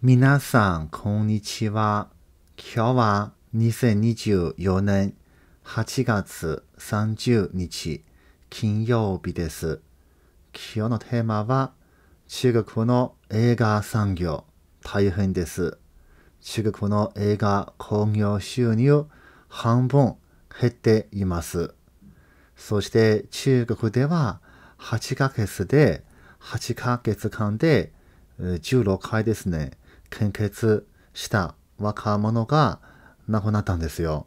皆さん、こんにちは。今日は2024年8月30日、金曜日です。今日のテーマは、中国の映画産業、大変です。中国の映画興行収入、半分減っています。そして中国では8ヶ月で、8ヶ月間で16回ですね。献血した若者が亡くなったんですよ。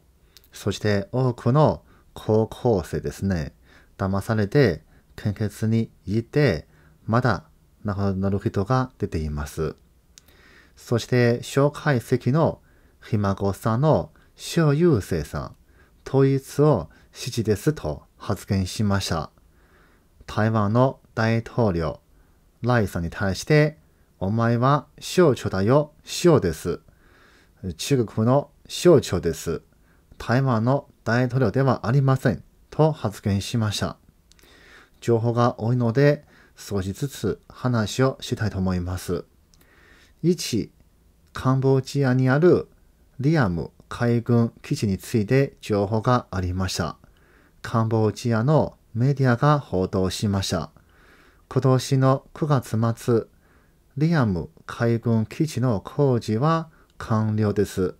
そして多くの高校生ですね、騙されて献血に行って、まだ亡くなる人が出ています。そして、蒋介石のひ孫さんの小遊生さん、統一を支持ですと発言しました。台湾の大統領、ライさんに対してお前は少女だよ、少です。中国の省庁です。台湾の大統領ではありません。と発言しました。情報が多いので、少しずつ話をしたいと思います。1、カンボジアにあるリアム海軍基地について情報がありました。カンボジアのメディアが報道しました。今年の9月末、リアム海軍基地の工事は完了です。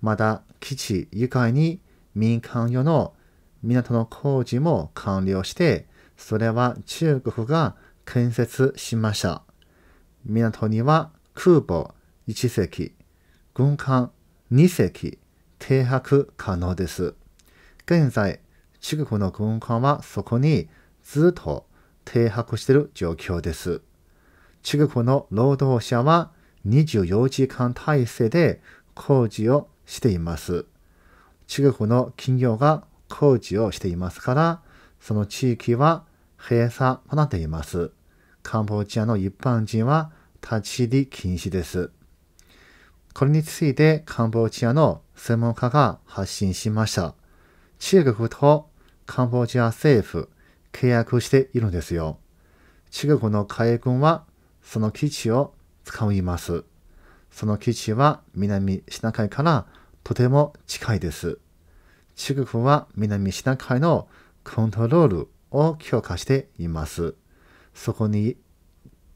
また、基地以外に民間用の港の工事も完了して、それは中国が建設しました。港には空母1隻、軍艦2隻、停泊可能です。現在、中国の軍艦はそこにずっと停泊している状況です。中国の労働者は24時間体制で工事をしています。中国の企業が工事をしていますから、その地域は閉鎖となっています。カンボジアの一般人は立ち入り禁止です。これについてカンボジアの専門家が発信しました。中国とカンボジア政府契約しているんですよ。中国の海軍はその基地を使います。その基地は南シナ海からとても近いです。中国は南シナ海のコントロールを強化しています。そこに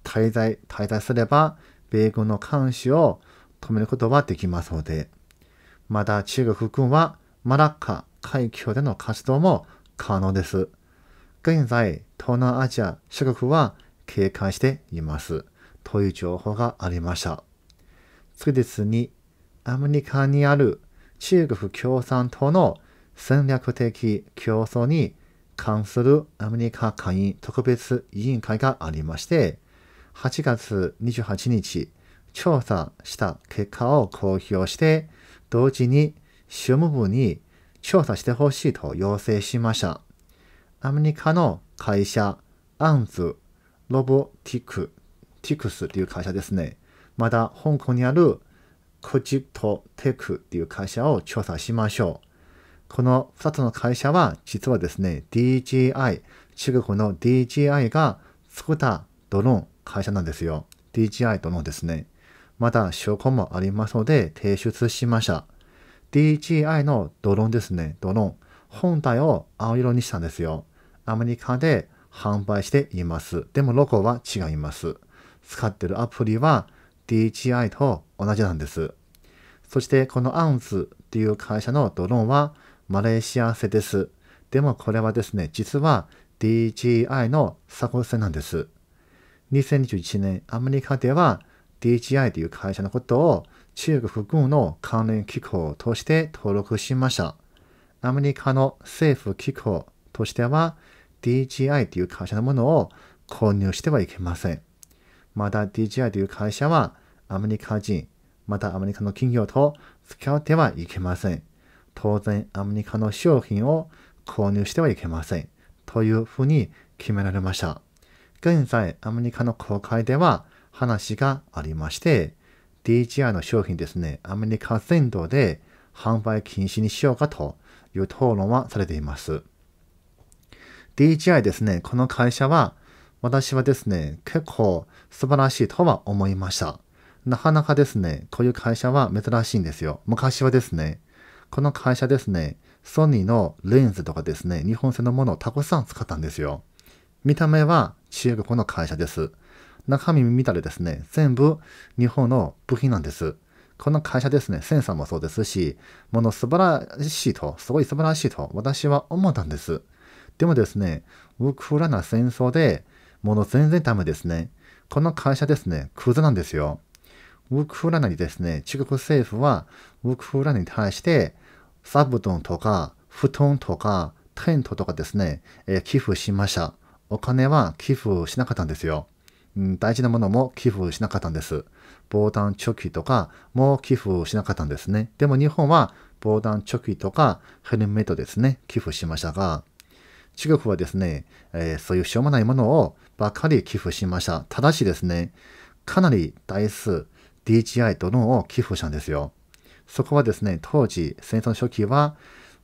滞在、滞在すれば、米軍の監視を止めることはできますので、また中国軍はマラッカ海峡での活動も可能です。現在、東南アジア諸国は警戒しています。という情報がありました。次ですに、アメリカにある中国共産党の戦略的競争に関するアメリカ会員特別委員会がありまして、8月28日、調査した結果を公表して、同時に主務部に調査してほしいと要請しました。アメリカの会社、アンズロボティク、ティクスという会社ですね。また、香港にあるコジトテクという会社を調査しましょう。この2つの会社は、実はですね、DJI、中国の DJI が作ったドローン会社なんですよ。DJI ドローンですね。まだ証拠もありますので、提出しました。DJI のドローンですね、ドローン。本体を青色にしたんですよ。アメリカで販売しています。でもロゴは違います。使ってるアプリは d j i と同じなんです。そしてこのアウンズという会社のドローンはマレーシア製です。でもこれはですね、実は DJI の作業製なんです。2021年アメリカでは DJI という会社のことを中国軍の関連機構として登録しました。アメリカの政府機構としては DJI という会社のものを購入してはいけません。まだ DJI という会社はアメリカ人、またアメリカの企業と付き合ってはいけません。当然アメリカの商品を購入してはいけません。というふうに決められました。現在アメリカの公開では話がありまして、DJI の商品ですね、アメリカ全土で販売禁止にしようかという討論はされています。DJI ですね、この会社は、私はですね、結構素晴らしいとは思いました。なかなかですね、こういう会社は珍しいんですよ。昔はですね、この会社ですね、ソニーのレンズとかですね、日本製のものをたくさん使ったんですよ。見た目は中国の会社です。中身見たらですね、全部日本の部品なんです。この会社ですね、センサーもそうですし、もの素晴らしいと、すごい素晴らしいと私は思ったんです。でもですね、ウクライナ戦争でもの全然ダメですね。この会社ですね、クズなんですよ。ウクライナにですね、中国政府はウクライナに対してサブトンとか布団とかテントとかですね、えー、寄付しました。お金は寄付しなかったんですよ。うん、大事なものも寄付しなかったんです。防弾チョキとかも寄付しなかったんですね。でも日本は防弾チョキとかヘルメットですね、寄付しましたが、中国はですね、えー、そういうしょうもないものをばかり寄付しました。ただしですね、かなり台数、DGI ドローンを寄付したんですよ。そこはですね、当時、戦争初期は、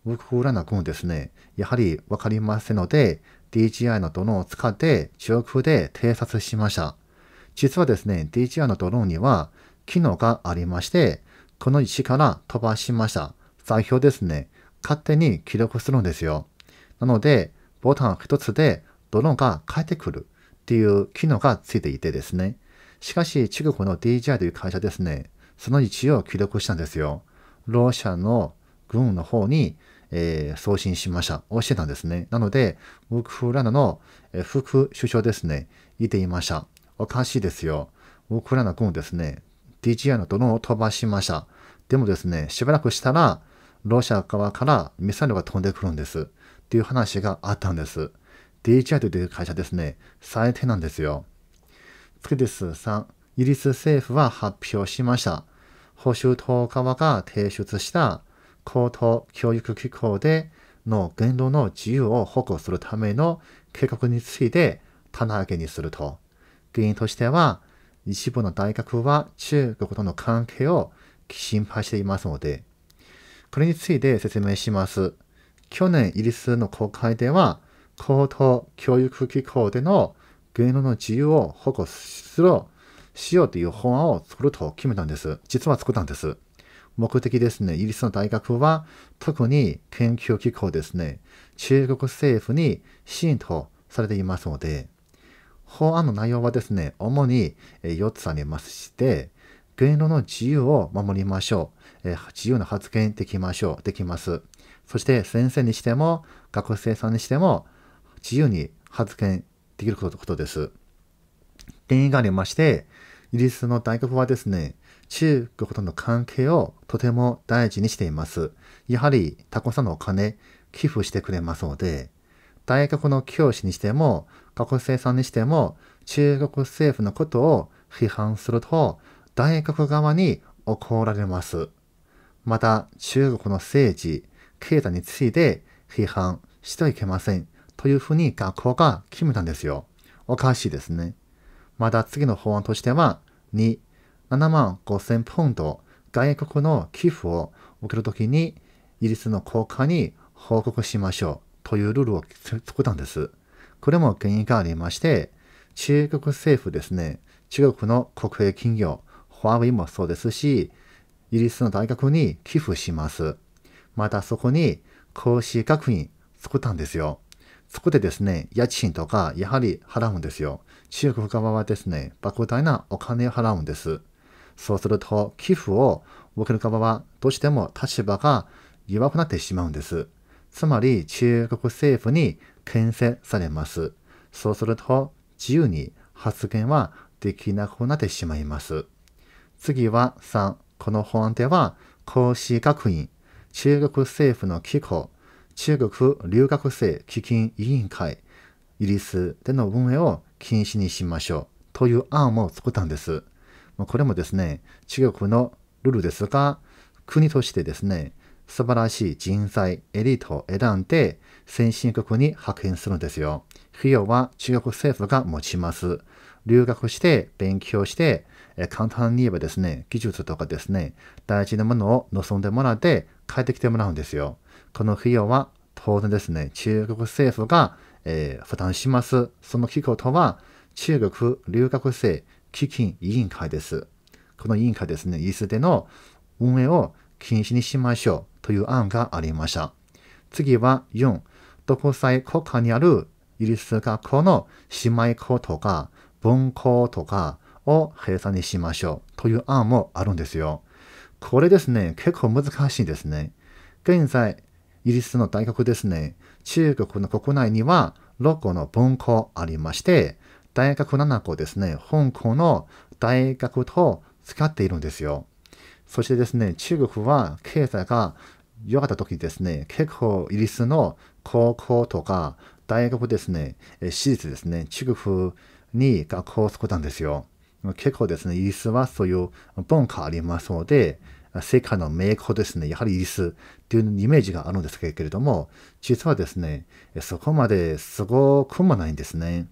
ウクライナ軍ですね、やはりわかりませんので、DJI のドローンを使って上空で偵察しました。実はですね、DJI のドローンには機能がありまして、この位置から飛ばしました。座標ですね、勝手に記録するんですよ。なので、ボタン一つでドローンが返ってくるっていう機能がついていてですね。しかし中国の DJI という会社ですね、その位置を記録したんですよ。ロシアの軍の方に、えー、送信しました。押してたんですね。なので、ウクライナの副首相ですね、いていました。おかしいですよ。ウクライナ軍ですね、DJI のドローンを飛ばしました。でもですね、しばらくしたら、ロシア側からミサイルが飛んでくるんです。っていう話があったんです。d j i という会社ですね、最低なんですよ。次です。3、イギリス政府は発表しました。保守党側が提出した高等教育機構での言論の自由を保護するための計画について棚上げにすると。原因としては、一部の大学は中国との関係を心配していますので、これについて説明します。去年イギリスの国会では、高等教育機構での言論の自由を保護する、しようという法案を作ると決めたんです。実は作ったんです。目的ですね、イギリスの大学は、特に研究機構ですね、中国政府に浸透されていますので、法案の内容はですね、主に4つありまして、言論の自由を守りましょう。自由な発言できましょう。できます。そして先生にしても、学生さんにしても、自由に発言できることです。原因がありまして、イギリスの大学はですね、中国との関係をとても大事にしています。やはり、たくさんのお金、寄付してくれますので、大学の教師にしても、学生さんにしても、中国政府のことを批判すると、大学側に怒られます。また、中国の政治、経済について批判してはいけませんというふうに学校が決めたんですよ。おかしいですね。また次の法案としては、2、7万5000ポンド外国の寄付を受けるときに、イギリスの国家に報告しましょうというルールを作ったんです。これも原因がありまして、中国政府ですね、中国の国営企業、ウワイもそうですし、イギリスの大学に寄付します。またそこに講師学院作ったんですよ。そこでですね、家賃とかやはり払うんですよ。中国側はですね、莫大なお金を払うんです。そうすると、寄付を受ける側はどうしても立場が弱くなってしまうんです。つまり中国政府に牽制されます。そうすると自由に発言はできなくなってしまいます。次は3。この法案では、講師学院中国政府の機構、中国留学生基金委員会、イギリスでの運営を禁止にしましょうという案を作ったんです。これもですね、中国のルールですが、国としてですね、素晴らしい人材、エリートを選んで先進国に派遣するんですよ。費用は中国政府が持ちます。留学して勉強して簡単に言えばですね、技術とかですね、大事なものを望んでもらって帰ってきてもらうんですよ。この費用は当然ですね、中国政府が、えー、負担します。その機構とは、中国留学生基金委員会です。この委員会ですね、イスでの運営を禁止にしましょうという案がありました。次は4、独裁国家にあるイギリス学校の姉妹校とか、分校とか、を閉鎖にしましょうという案もあるんですよ。これですね、結構難しいですね。現在、イギリスの大学ですね、中国の国内には6個の分校ありまして、大学7校ですね、本校の大学と使っているんですよ。そしてですね、中国は経済が良かった時ですね、結構イギリスの高校とか大学ですね、私立ですね、中国に学校を作ったんですよ。結構ですね、イギリスはそういう文化ありますので、世界の名工ですね、やはりイギリスっていうイメージがあるんですけれども、実はですね、そこまですごくもないんですね。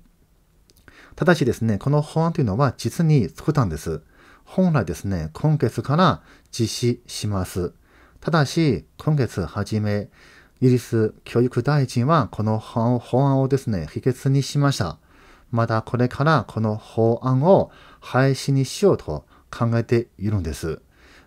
ただしですね、この法案というのは実に作ったんです。本来ですね、今月から実施します。ただし、今月初め、イギリス教育大臣はこの法案をですね、否決にしました。まだこれからこの法案を廃止にしようと考えているんです。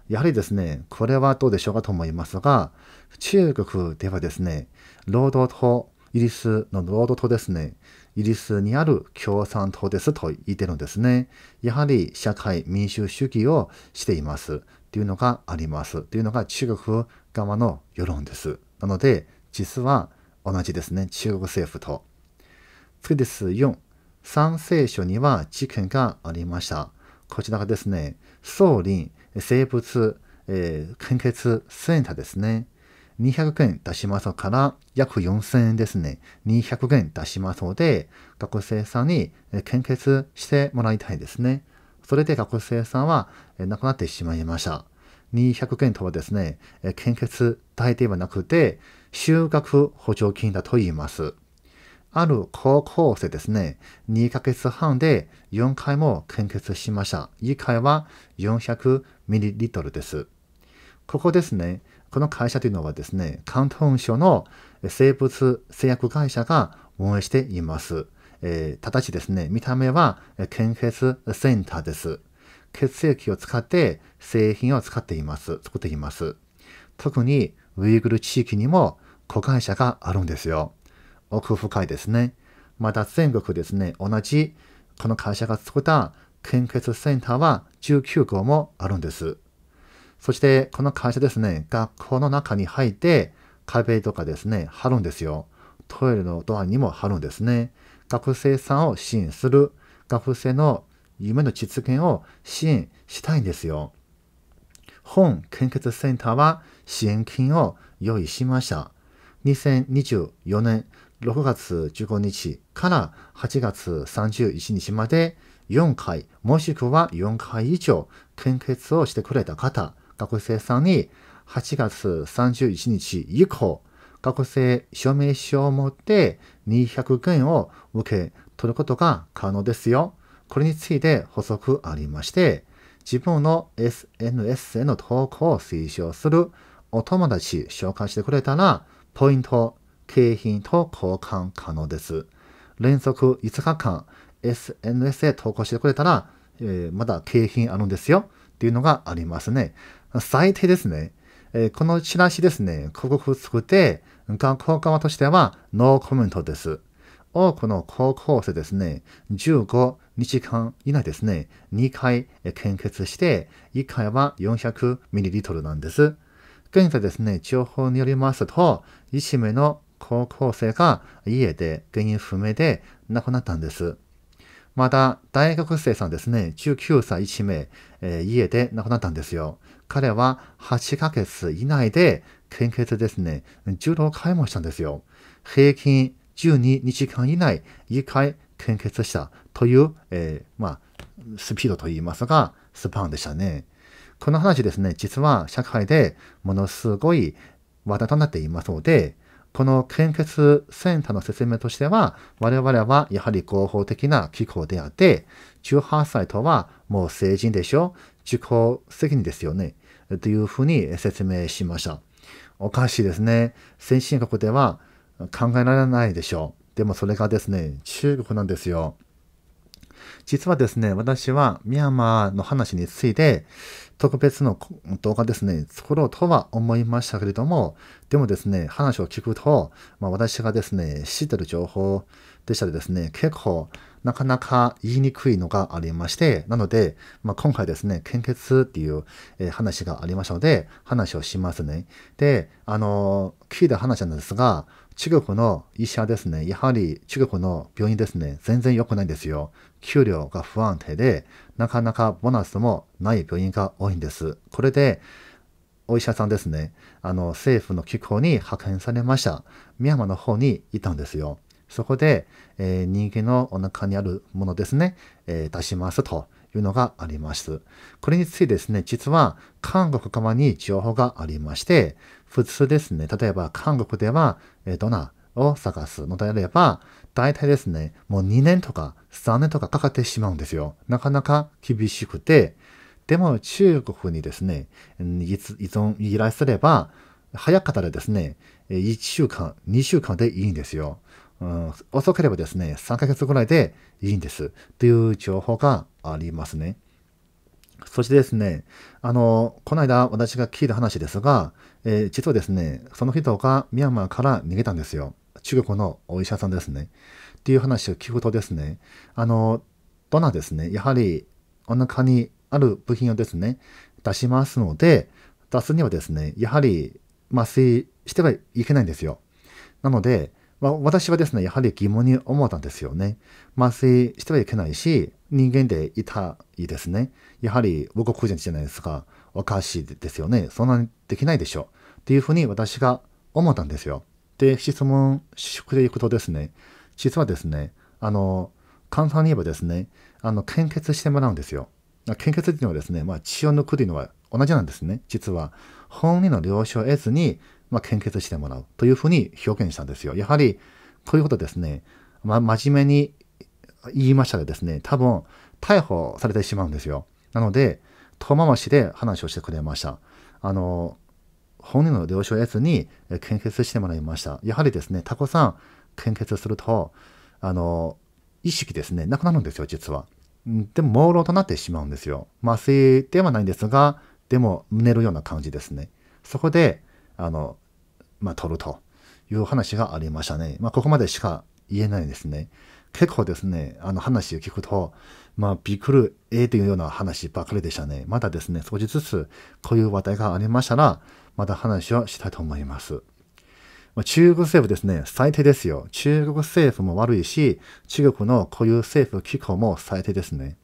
やはりですね、これはどうでしょうかと思いますが、中国ではですね、労働党、イギリスの労働党ですね、イギリスにある共産党ですと言ってるんですね。やはり社会民主主義をしていますというのがありますというのが中国側の世論です。なので、実は同じですね、中国政府と。次です。4、三聖書には事件がありました。こちらがですね、総林、生物、えー、献血センターですね。200円出しますから約4000円ですね。200円出しますので、学生さんに献血してもらいたいですね。それで学生さんは亡くなってしまいました。200円とはですね、献血代ではなくて、就学補助金だと言います。ある高校生ですね、2ヶ月半で4回も献血しました。1回は 400ml です。ここですね、この会社というのはですね、広東省の生物製薬会社が運営しています。えー、ただしですね、見た目は献血センターです。血液を使って製品を使っています。作っています。特にウイグル地域にも子会社があるんですよ。奥深いですね。また全国ですね、同じこの会社が作った献血センターは19校もあるんです。そしてこの会社ですね、学校の中に入って壁とかですね、貼るんですよ。トイレのドアにも貼るんですね。学生さんを支援する。学生の夢の実現を支援したいんですよ。本献血センターは支援金を用意しました。2024年6月15日から8月31日まで4回、もしくは4回以上献血をしてくれた方、学生さんに8月31日以降、学生証明書を持って200円を受け取ることが可能ですよ。これについて補足ありまして、自分の SNS への投稿を推奨するお友達紹介してくれたら、ポイント景品と交換可能です。連続5日間 SNS で投稿してくれたら、えー、まだ景品あるんですよっていうのがありますね。最低ですね。えー、このチラシですね、広告作って、学校側としてはノーコメントです。多くの高校生ですね、15日間以内ですね、2回献血して、1回は 400ml なんです。現在ですね、情報によりますと、1名の高校生が家で原因不明で亡くなったんです。また、大学生さんですね、19歳1名、えー、家で亡くなったんですよ。彼は8ヶ月以内で献血ですね、16回もしたんですよ。平均12日間以内1回献血したという、えー、まあ、スピードといいますが、スパンでしたね。この話ですね、実は社会でものすごい話題となっていますので、この献血センターの説明としては、我々はやはり合法的な機構であって、18歳とはもう成人でしょ自己責任ですよね。というふうに説明しました。おかしいですね。先進国では考えられないでしょう。でもそれがですね、中国なんですよ。実はですね、私はミャンマーの話について、特別の動画ですね、作ろうとは思いましたけれども、でもですね、話を聞くと、まあ、私がですね、知ってる情報でしたらですね、結構なかなか言いにくいのがありまして、なので、まあ、今回ですね、献血っていう、え話がありましたので、話をしますね。で、あの、聞いた話なんですが、中国の医者ですね、やはり中国の病院ですね、全然良くないんですよ。給料が不安定で、なかなかボナスもない病院が多いんです。これで、お医者さんですね、あの、政府の機構に派遣されました。ミヤマの方にいたんですよ。そこで、えー、人間のお腹にあるものですね、えー、出しますというのがあります。これについてですね、実は韓国側に情報がありまして、普通ですね、例えば韓国では、えドナーを探すのであれば、大体ですね、もう2年とか3年とかかかってしまうんですよ。なかなか厳しくて、でも中国にですね、依存、依頼すれば、早かったらですね、1週間、2週間でいいんですよ。うん、遅ければですね、3ヶ月ぐらいでいいんです。という情報がありますね。そしてですね、あの、この間私が聞いた話ですが、えー、実はですね、その人がミャンマーから逃げたんですよ。中国のお医者さんですね。っていう話を聞くとですね、あの、ドナですね、やはりお腹にある部品をですね、出しますので、出すにはですね、やはり麻酔してはいけないんですよ。なので、まあ、私はですね、やはり疑問に思ったんですよね。麻酔してはいけないし、人間でいたいですね。やはり僕個人じゃないですか。おかしいですよね。そんなにできないでしょ。っていうふうに私が思ったんですよ。で、質問していくとですね、実はですね、あの、簡単に言えばですね、あの、献血してもらうんですよ。献血っていうのはですね、まあ、血を抜くというのは同じなんですね。実は、本人の了承を得ずに、まあ、献血してもらうというふうに表現したんですよ。やはり、こういうことですね、まあ、真面目に言いましたらですね、多分、逮捕されてしまうんですよ。なので、遠回しで話をしてくれました。あの、骨の了承を得ずに献血してもらいました。やはりですね、タコさん、献血すると、あの、意識ですね、なくなるんですよ、実は。でも、朦朧となってしまうんですよ。麻酔ではないんですが、でも、寝るような感じですね。そこで、あの、まあ、取るという話がありましたね。まあ、ここまでしか言えないですね。結構ですね、あの話を聞くと、まあ、びっくる、ええというような話ばかりでしたね。またですね、少しずつこういう話題がありましたら、また話をしたいと思います。ま中国政府ですね、最低ですよ。中国政府も悪いし、中国の固有政府機構も最低ですね。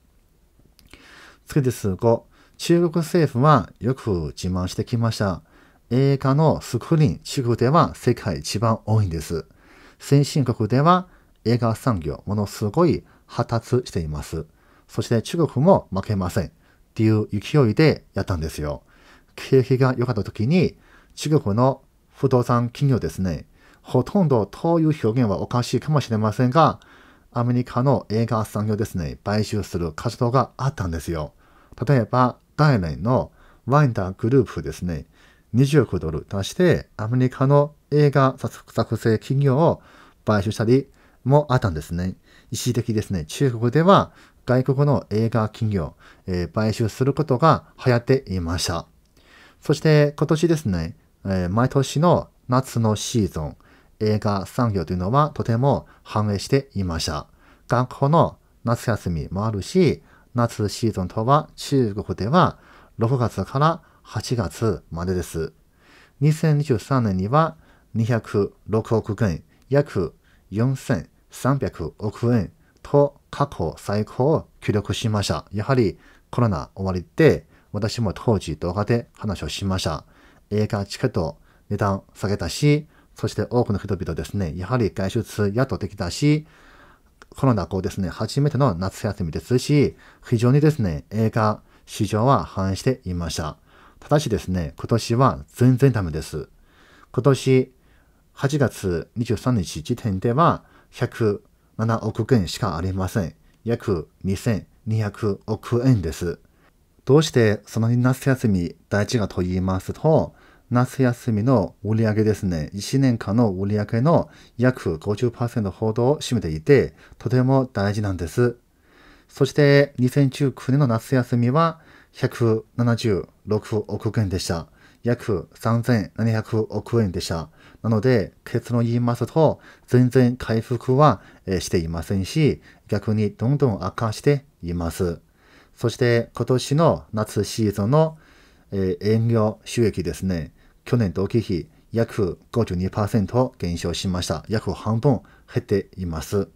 次です。5、中国政府はよく自慢してきました。映画のスクリーン、中国では世界一番多いんです。先進国では映画産業、ものすごい発達しています。そして中国も負けません。っていう勢いでやったんですよ。景気が良かった時に、中国の不動産企業ですね、ほとんどという表現はおかしいかもしれませんが、アメリカの映画産業ですね、買収する活動があったんですよ。例えば、大連のワインダーグループですね、20億ドル出して、アメリカの映画作成企業を買収したりもあったんですね。一時的ですね、中国では外国の映画企業、えー、買収することが流行っていました。そして今年ですね、えー、毎年の夏のシーズン、映画産業というのはとても反映していました。学校の夏休みもあるし、夏シーズンとは中国では6月から8月までです。2023年には206億円、約4300億円と過去最高を記録しました。やはりコロナ終わりで私も当時動画で話をしました。映画チケット値段下げたし、そして多くの人々ですね、やはり外出やっとできたし、コロナ後ですね、初めての夏休みですし、非常にですね、映画市場は反映していました。ただしですね、今年は全然ダメです。今年8月23日時点では107億円しかありません。約2200億円です。どうしてその夏休み大事かと言いますと、夏休みの売り上げですね、1年間の売り上げの約50%ほどを占めていて、とても大事なんです。そして2019年の夏休みは176億円でした。約3700億円でした。なので、結論言いますと、全然回復はしていませんし、逆にどんどん悪化しています。そして今年の夏シーズンの、え営業収益ですね、去年同期比約52%減少しました。約半分減っています。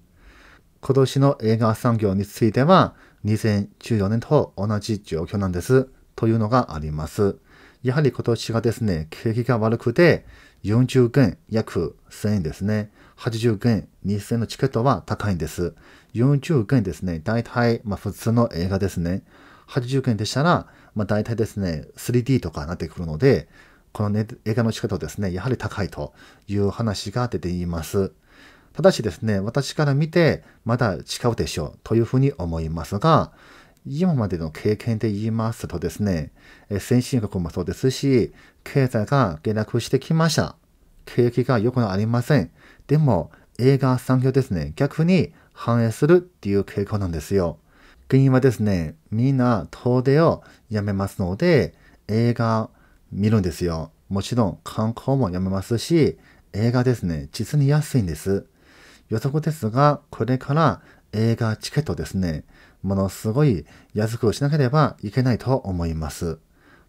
今年の映画産業については、2014年と同じ状況なんです。というのがあります。やはり今年がですね、景気が悪くて、40元約1000円ですね。80元2000円のチケットは高いんです。40元ですね、大体、まあ、普通の映画ですね。80元でしたら、まあ、大体ですね、3D とかなってくるので、この、ね、映画のチケットですね、やはり高いという話が出ています。ただしですね、私から見て、まだ違うでしょうというふうに思いますが、今までの経験で言いますとですね、先進国もそうですし、経済が下落してきました。景気が良くありません。でも映画産業ですね、逆に反映するっていう傾向なんですよ。原因はですね、みんな遠出をやめますので、映画見るんですよ。もちろん観光もやめますし、映画ですね、実に安いんです。予測ですが、これから映画チケットですね、ものすごい安くしなければいけないと思います。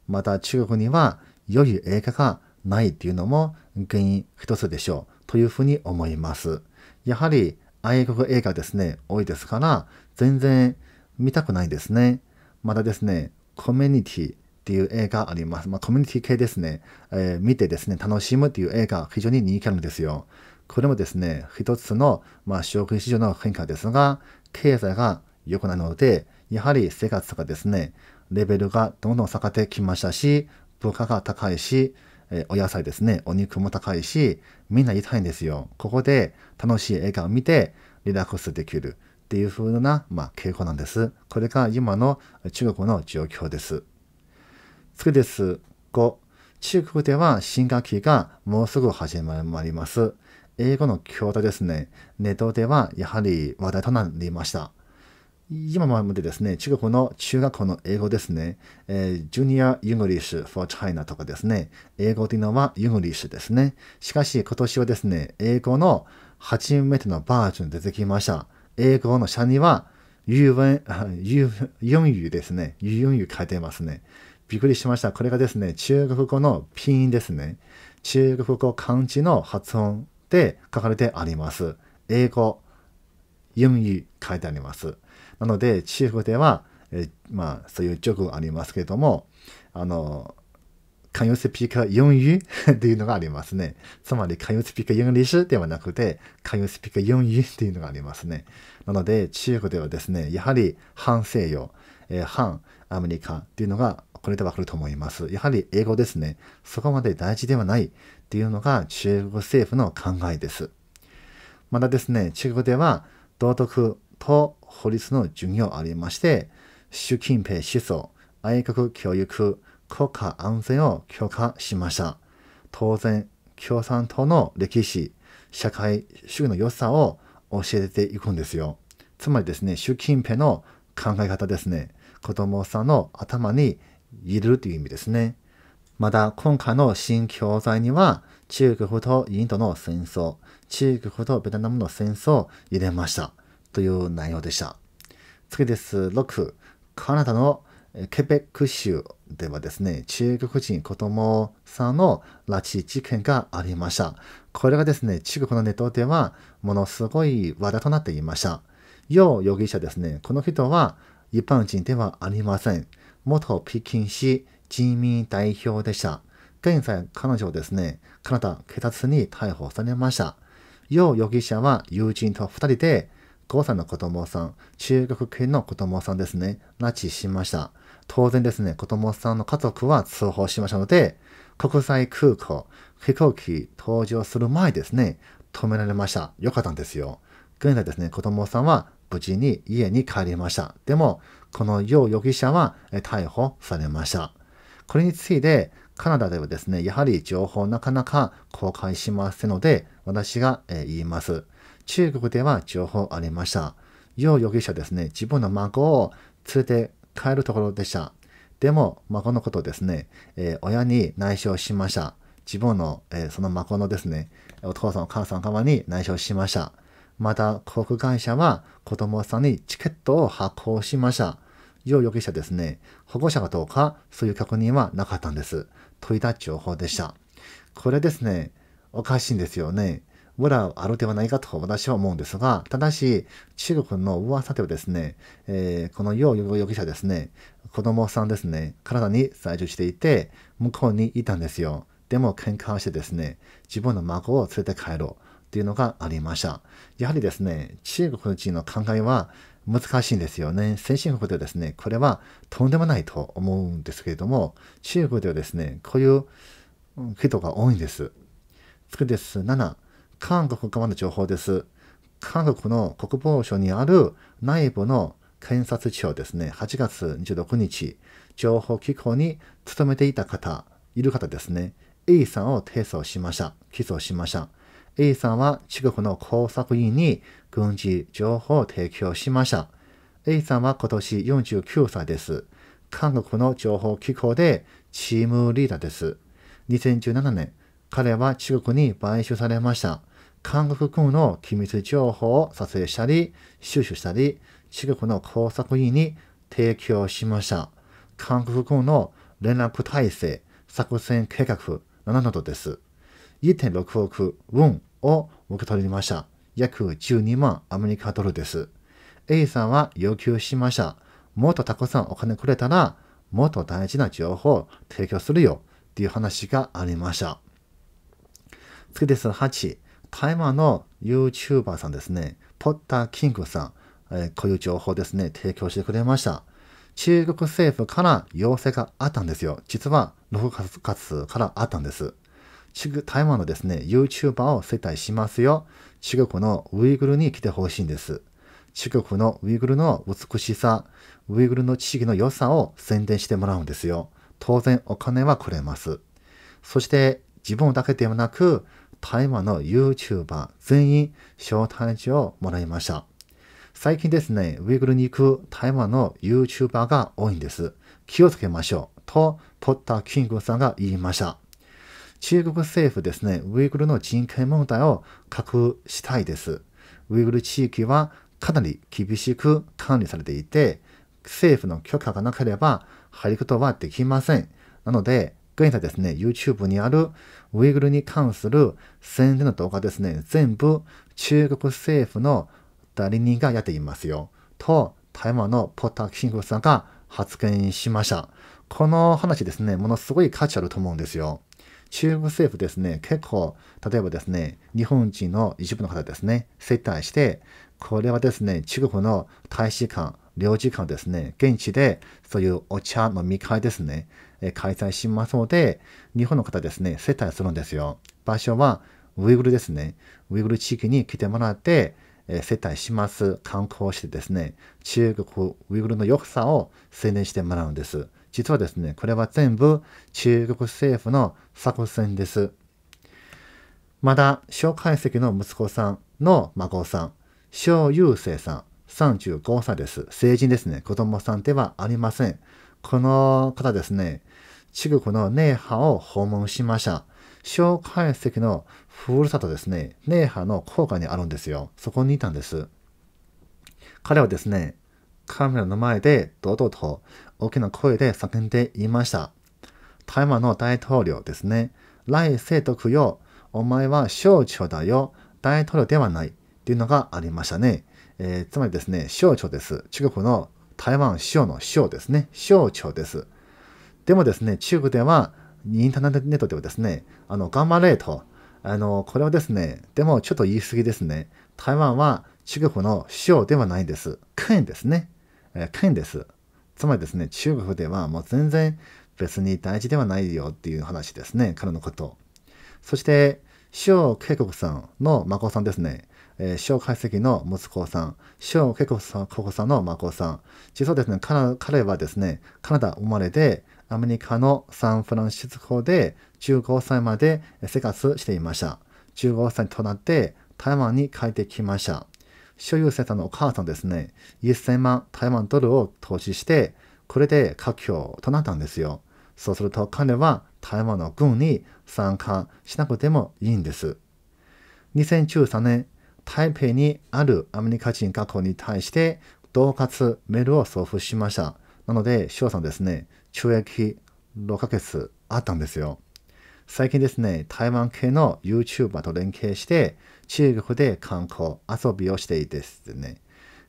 また中国には良い映画がないっていうのも原因一つでしょう。というふうに思います。やはり愛国映画ですね、多いですから、全然見たくないですね。まだですね、コミュニティっていう映画あります。まあ、コミュニティ系ですね、えー、見てですね、楽しむっていう映画、非常に人気あるんですよ。これもですね、一つの、まあ、食品市場の変化ですが、経済が良くないので、やはり生活とかですね、レベルがどんどん下がってきましたし、物価が高いし、えお野菜ですね、お肉も高いし、みんな痛いんですよ。ここで楽しい映画を見てリラックスできるっていう風な、まあ、傾向なんです。これが今の中国の状況です。次です。5、中国では新学期がもうすぐ始まります。英語の教材ですね。ネットではやはり話題となりました。今までですね、中国の中学校の英語ですね、えー、ジュニア・ユングリッシュ・フォー・チャイナとかですね、英語というのはユングリッシュですね。しかし今年はですね、英語の初めてのバージョン出てきました。英語の社には、ユン、ユンユですね。ユンユ書いてますね。びっくりしました。これがですね、中国語のピンですね。中国語漢字の発音で書かれてあります。英語、ユンユ書いてあります。なので、中国では、えまあ、そういうジョークありますけども、あの、関与スピーカー4ユ っていうのがありますね。つまり、関与スピーカー4語詞ではなくて、関与スピーカー4ユっていうのがありますね。なので、中国ではですね、やはり反西洋、えー、反アメリカっていうのが、これでわかると思います。やはり英語ですね。そこまで大事ではないっていうのが中国政府の考えです。またですね、中国では道徳と法律の授業ありまして、習近平思想、愛国教育、国家安全を強化しました。当然、共産党の歴史、社会主義の良さを教えていくんですよ。つまりですね、習近平の考え方ですね、子供さんの頭に入れるという意味ですね。また、今回の新教材には、中国とインドの戦争、中国とベトナムの戦争を入れました。という内容でした。次です。6、カナダのケベック州ではですね、中国人子供さんの拉致事件がありました。これがですね、中国のネットではものすごい話題となっていました。ウ容疑者ですね、この人は一般人ではありません。元北京市人民代表でした。現在彼女はですね、カナダ警察に逮捕されました。ウ容疑者は友人と2人で5歳の子供さん、中国系の子供さんですね、拉致しました。当然ですね、子供さんの家族は通報しましたので、国際空港、飛行機搭乗する前ですね、止められました。よかったんですよ。現在ですね、子供さんは無事に家に帰りました。でも、この楊容疑者は逮捕されました。これについて、カナダではですね、やはり情報なかなか公開しませんので、私が言います。中国では情報ありました。ウ容疑者ですね、自分の孫を連れて帰るところでした。でも、孫のことですね、えー、親に内緒しました。自分の、えー、その孫のですね、お父さんお母さん側に内緒しました。また、航空会社は子供さんにチケットを発行しました。ウ容疑者ですね、保護者がどうか、そういう確認はなかったんです。といった情報でした。これですね、おかしいんですよね。裏はあるではないかと私は思うんですが、ただし、中国の噂ではですね、えー、この楊容疑者ですね、子供さんですね、体に在住していて、向こうにいたんですよ。でも喧嘩してですね、自分の孫を連れて帰ろうというのがありました。やはりですね、中国人の考えは難しいんですよね。先進国ではですね、これはとんでもないと思うんですけれども、中国ではですね、こういう人が多いんです。次です。7。韓国側の情報です。韓国の国防省にある内部の検察庁ですね、8月26日、情報機構に勤めていた方、いる方ですね、A さんを提訴しました。起訴しました。A さんは中国の工作員に軍事情報を提供しました。A さんは今年49歳です。韓国の情報機構でチームリーダーです。2017年、彼は中国に買収されました。韓国軍の機密情報を撮影したり、収集したり、中国の工作員に提供しました。韓国軍の連絡体制、作戦計画などです。1.6億ウォンを受け取りました。約12万アメリカドルです。A さんは要求しました。もっとたくさんお金くれたら、もっと大事な情報を提供するよっていう話がありました。次です。8。台湾の YouTuber さんですね、ポッターキングさん、えー、こういう情報ですね、提供してくれました。中国政府から要請があったんですよ。実は6月からあったんです。中台湾のですね、YouTuber を接待しますよ。中国のウイグルに来てほしいんです。中国のウイグルの美しさ、ウイグルの地域の良さを宣伝してもらうんですよ。当然お金はくれます。そして自分だけではなく、台湾の YouTuber 全員招待状をもらいました。最近ですね、ウイグルに行く台湾の YouTuber が多いんです。気をつけましょう。と、ポッターキングさんが言いました。中国政府ですね、ウイグルの人権問題を隠したいです。ウイグル地域はかなり厳しく管理されていて、政府の許可がなければ入ることはできません。なので、現在ですね、YouTube にあるウイグルに関する宣伝の動画ですね、全部中国政府の代理人がやっていますよ。と、台湾のポタキングさんが発言しました。この話ですね、ものすごい価値あると思うんですよ。中国政府ですね、結構、例えばですね、日本人の一部の方ですね、接待して、これはですね、中国の大使館、領事館ですね、現地でそういうお茶飲み会ですね、開催しますので、日本の方ですね、接待するんですよ。場所はウイグルですね。ウイグル地域に来てもらって、接待します。観光してですね、中国、ウイグルの良さを宣伝してもらうんです。実はですね、これは全部中国政府の作戦です。まだ、蒋介石の息子さんの孫さん、小優生さん、35歳です。成人ですね。子供さんではありません。この方ですね、中国の寧波を訪問しました。蒋介石のふるさとですね、寧波の効果にあるんですよ。そこにいたんです。彼はですね、カメラの前で堂々と大きな声で叫んでいました。台湾の大統領ですね、来世徳よ、お前は省庁だよ、大統領ではないというのがありましたね。えー、つまりですね、省庁です。中国の台湾省の省ですね、省庁です。でもですね、中国では、インターネットではですね、あの、頑張れと、あの、これはですね、でもちょっと言い過ぎですね。台湾は中国の省ではないんです。県ですね。え県です。つまりですね、中国ではもう全然別に大事ではないよっていう話ですね、彼のこと。そして、小慶国さんの孫さんですね。えー、小解析の息子さん、小慶国さんの孫さん。実はですね、彼はですね、カナダ生まれで、アメリカのサンフランシスコで15歳まで生活していました。15歳となって台湾に帰ってきました。所有者さんのお母さんですね、1000万台湾ドルを投資して、これで家境となったんですよ。そうすると彼は台湾の軍に参加しなくてもいいんです。2013年、台北にあるアメリカ人学校に対して、同活メールを送付しました。なので、翔さんですね、懲役6ヶ月あったんですよ。最近ですね、台湾系の YouTuber と連携して、中国で観光、遊びをしていてですね。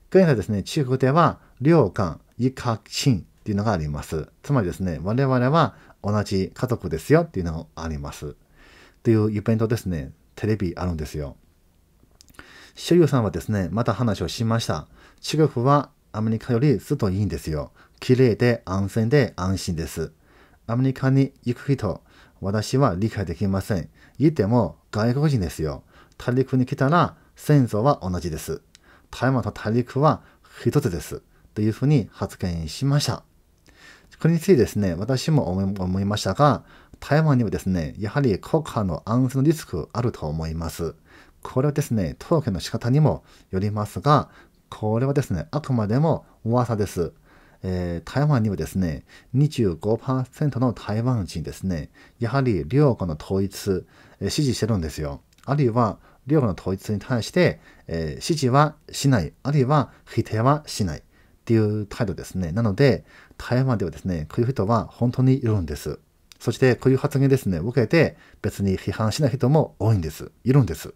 現在ですね、中国では、両館、一家親っていうのがあります。つまりですね、我々は同じ家族ですよっていうのがあります。というイベントですね、テレビあるんですよ。周遊さんはですね、また話をしました。中国はアメリカよりずっといいんですよ。綺麗で安全で安心です。アメリカに行く人、私は理解できません。言っても外国人ですよ。大陸に来たら戦争は同じです。台湾と大陸は一つです。というふうに発言しました。これについてですね、私も思いましたが、台湾にはですね、やはり国家の安全のリスクあると思います。これはですね、当局の仕方にもよりますが、これはですね、あくまでも噂です。えー、台湾にはですね、25%の台湾人ですね、やはり両国の統一、えー、支持してるんですよ。あるいは、両国の統一に対して、えー、支持はしない、あるいは否定はしないっていう態度ですね。なので、台湾ではですね、こういう人は本当にいるんです。そして、こういう発言ですね、受けて、別に批判しない人も多いんです。いるんです。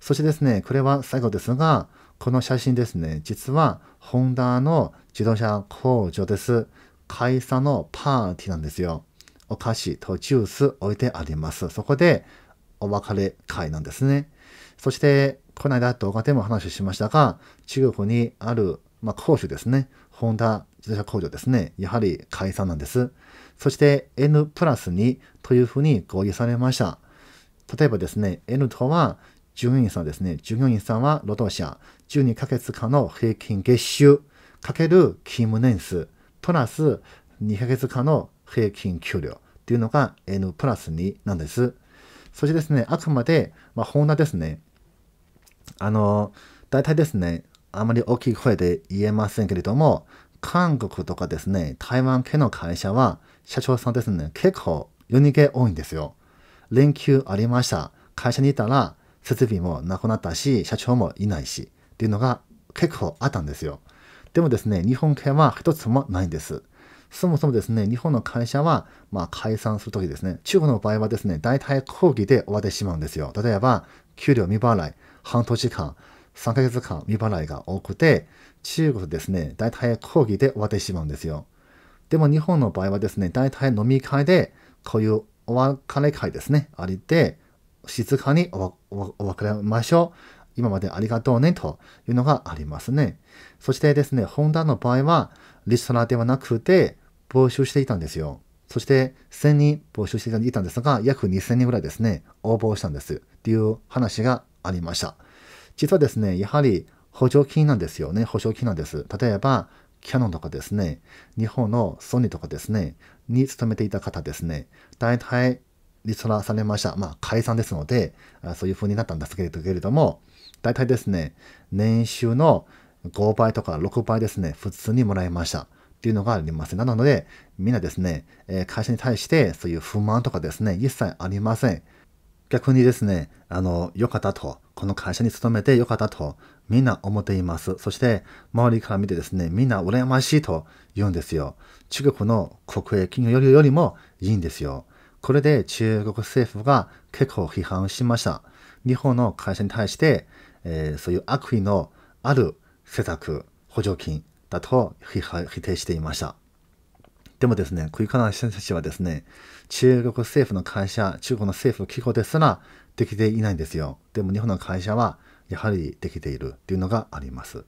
そしてですね、これは最後ですが、この写真ですね、実はホンダの自動車工場です。会社のパーティーなんですよ。お菓子とジュース置いてあります。そこでお別れ会なんですね。そして、この間動画でも話しましたが、中国にある、まあ、工種ですね。ホンダ自動車工場ですね。やはり解散なんです。そして N プラス2というふうに合意されました。例えばですね、N とは従業員さんですね。従業員さんは労働者。12ヶ月間の平均月収かける勤務年数プラス2ヶ月間の平均給料っていうのが N プラス2なんです。そしてですね、あくまで、まあ、本音ですね。あの、大体ですね、あまり大きい声で言えませんけれども、韓国とかですね、台湾系の会社は、社長さんですね、結構夜逃げ多いんですよ。連休ありました。会社にいたら、設備もなくなったし、社長もいないし。っていうのが結構あったんですよ。でもですね、日本系は一つもないんです。そもそもですね、日本の会社は、まあ、解散するときですね、中国の場合はですね、大体抗議で終わってしまうんですよ。例えば、給料未払い、半年間、3ヶ月間未払いが多くて、中国ですね、大体抗議で終わってしまうんですよ。でも日本の場合はですね、大体飲み会で、こういうお別れ会ですね、ありで、静かにお別れましょう。今までありがとうねというのがありますね。そしてですね、ホンダの場合は、リストラではなくて、募集していたんですよ。そして、1000人募集していたんですが、約2000人ぐらいですね、応募したんです。っていう話がありました。実はですね、やはり補助金なんですよね。補助金なんです。例えば、キャノンとかですね、日本のソニーとかですね、に勤めていた方ですね、大体リストラされました。まあ、解散ですので、そういう風になったんですけれども、大体ですね、年収の5倍とか6倍ですね、普通にもらいました。っていうのがあります。なので、みんなですね、会社に対してそういう不満とかですね、一切ありません。逆にですね、あの、良かったと、この会社に勤めて良かったと、みんな思っています。そして、周りから見てですね、みんな羨ましいと言うんですよ。中国の国営企業よりもいいんですよ。これで中国政府が結構批判しました。日本の会社に対して、えー、そういう悪意のある施策、補助金だと否定していました。でもですね、クイカナ先生はですね、中国政府の会社、中国の政府機構ですらできていないんですよ。でも日本の会社はやはりできているというのがあります。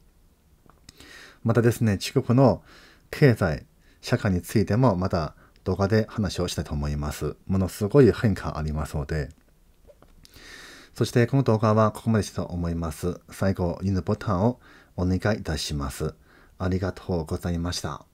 またですね、中国の経済、社会についてもまた動画で話をしたいと思います。ものすごい変化ありますので、そしてこの動画はここまでしたと思います。最後、いいねボタンをお願いいたします。ありがとうございました。